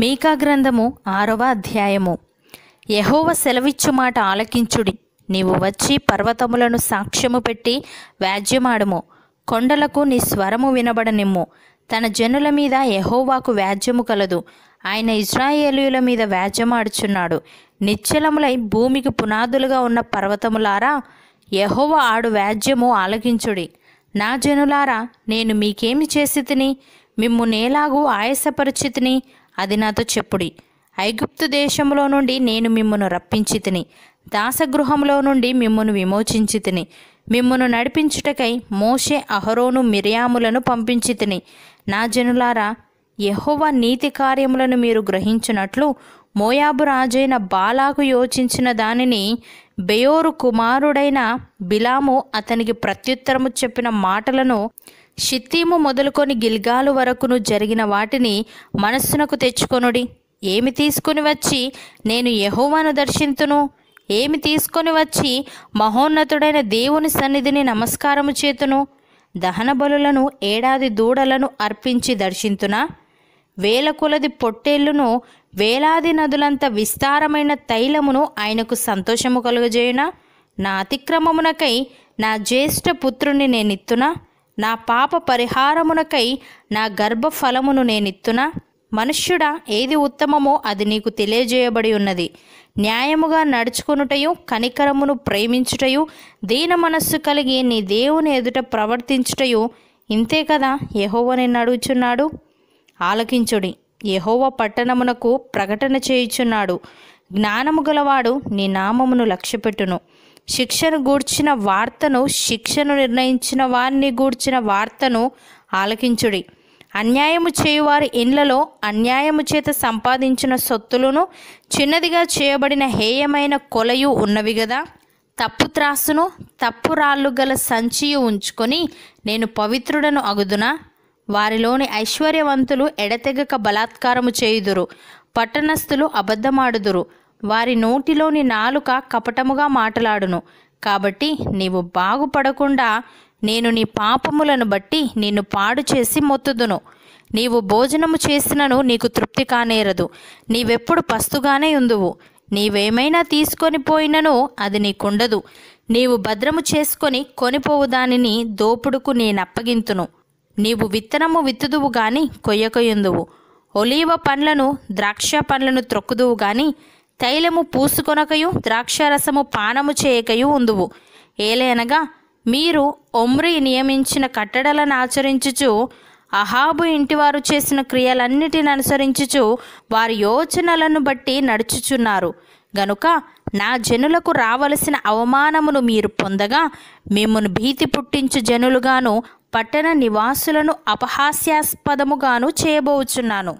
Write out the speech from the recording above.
మీకా గ్రంథము ఆరవ అధ్యాయము యహోవ సెలవిచ్చు మాట ఆలకించుడి నీవు వచ్చి పర్వతములను సాక్ష్యము పెట్టి వ్యాజ్యమాడుము కొండలకు నీ స్వరము వినబడనిమ్ము తన జనుల మీద యహోవాకు వ్యాజ్యము కలదు ఆయన ఇజ్రాయేలీయుల మీద వ్యాజ్యమాడుచున్నాడు నిశ్చలములై భూమికి పునాదులుగా ఉన్న పర్వతములారా యహోవ ఆడు వ్యాజ్యము ఆలకించుడి నా జనులారా నేను మీకేమి చేసి తిని మిమ్ము నేలాగూ ఆయసపరిచితిని అది నాతో చెప్పుడి ఐగుప్తు దేశంలో నుండి నేను మిమ్మను రప్పించి తిని దాసగృహంలో నుండి మిమ్మను విమోచించి తిని మిమ్మను నడిపించుటకై మోషే అహరోను మిరియాములను పంపించి తిని నా జనులారా యహోవ నీతి కార్యములను మీరు గ్రహించినట్లు మోయాబు రాజైన బాలాకు యోచించిన దానిని బెయోరు కుమారుడైన బిలాము అతనికి ప్రత్యుత్తరము చెప్పిన మాటలను షిత్తీము మొదలుకొని గిల్గాలు వరకును జరిగిన వాటిని మనస్సునకు తెచ్చుకొనుడి ఏమి తీసుకుని వచ్చి నేను యహోవాను దర్శింతును ఏమి తీసుకొని వచ్చి మహోన్నతుడైన దేవుని సన్నిధిని నమస్కారము చేతును దహన బలులను ఏడాది దూడలను అర్పించి దర్శింతునా వేల కులది పొట్టేళ్లును వేలాది నదులంత విస్తారమైన తైలమును ఆయనకు సంతోషము కలుగజేయునా నా అతిక్రమమునకై నా జ్యేష్ఠ పుత్రుని నేనిత్తునా నా పాప పరిహారమునకై నా గర్భఫలమును నేనిత్తునా మనుష్యుడా ఏది ఉత్తమమో అది నీకు తెలియజేయబడి ఉన్నది న్యాయముగా నడుచుకునుటయు కనికరమును ప్రేమించుటయు దీన మనస్సు కలిగి నీ దేవుని ఎదుట ప్రవర్తించుటయు ఇంతే కదా యహోవ నిన్ను అడుగుచున్నాడు ఆలకించుడి యహోవ పట్టణమునకు ప్రకటన చేయుచున్నాడు జ్ఞానము గలవాడు నీ నామమును లక్ష్యపెట్టును శిక్షను గూర్చిన వార్తను శిక్షను నిర్ణయించిన వారిని గూర్చిన వార్తను ఆలకించుడి అన్యాయము చేయువారి ఇండ్లలో అన్యాయము చేత సంపాదించిన సొత్తులను చిన్నదిగా చేయబడిన హేయమైన కొలయు ఉన్నవి కదా తప్పు త్రాసును తప్పు రాళ్ళు గల సంచియు ఉంచుకొని నేను పవిత్రుడను అగుదునా వారిలోని ఐశ్వర్యవంతులు ఎడతెగక బలాత్కారము చేయుదురు పట్టణస్థులు అబద్ధమాడుదురు వారి నోటిలోని నాలుక కపటముగా మాట్లాడును కాబట్టి నీవు బాగుపడకుండా నేను నీ పాపములను బట్టి నిన్ను పాడు చేసి మొత్తుదును నీవు భోజనము చేసినను నీకు తృప్తి కానేరదు నీవెప్పుడు పస్తుగానే ఉందువు నీవేమైనా తీసుకొని పోయినను అది నీకుండదు నీవు భద్రము చేసుకొని కొనిపోవు దానిని దోపుడుకు నేనప్పగింతును నీవు విత్తనము విత్తుదువు గాని కొయ్యకొయ్యుందువు ఒలీవ పండ్లను ద్రాక్ష పండ్లను త్రొక్కుదువు గాని తైలము పూసుకొనకయు ద్రాక్షారసము పానము చేయకయు ఉందువు ఏలేనగా మీరు ఒమ్రి నియమించిన కట్టడలను ఆచరించుచు అహాబు ఇంటివారు చేసిన క్రియలన్నిటిని అనుసరించుచు వారి యోచనలను బట్టి నడుచుచున్నారు గనుక నా జనులకు రావలసిన అవమానమును మీరు పొందగా మిమ్మను భీతి పుట్టించు జనులుగాను పట్టణ నివాసులను అపహాస్యాస్పదముగాను చేయబోచున్నాను